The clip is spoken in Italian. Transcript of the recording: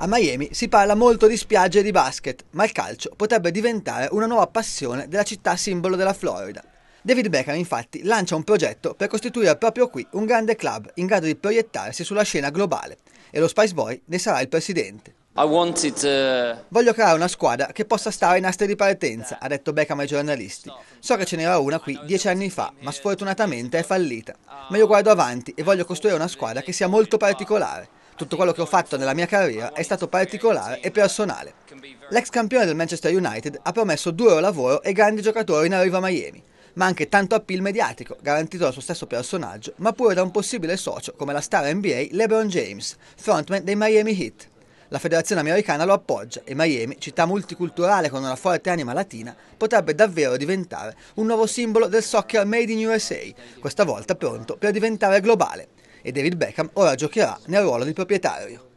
A Miami si parla molto di spiagge e di basket, ma il calcio potrebbe diventare una nuova passione della città simbolo della Florida. David Beckham infatti lancia un progetto per costituire proprio qui un grande club in grado di proiettarsi sulla scena globale e lo Spice Boy ne sarà il presidente. Wanted, uh... Voglio creare una squadra che possa stare in aste di partenza, ha detto Beckham ai giornalisti. So che ce n'era una qui dieci anni fa, ma sfortunatamente è fallita. Ma io guardo avanti e voglio costruire una squadra che sia molto particolare. Tutto quello che ho fatto nella mia carriera è stato particolare e personale. L'ex campione del Manchester United ha promesso duro lavoro e grandi giocatori in arrivo a Miami, ma anche tanto appeal mediatico, garantito dal suo stesso personaggio, ma pure da un possibile socio come la star NBA LeBron James, frontman dei Miami Heat. La federazione americana lo appoggia e Miami, città multiculturale con una forte anima latina, potrebbe davvero diventare un nuovo simbolo del soccer made in USA, questa volta pronto per diventare globale e David Beckham ora giocherà nel ruolo di proprietario.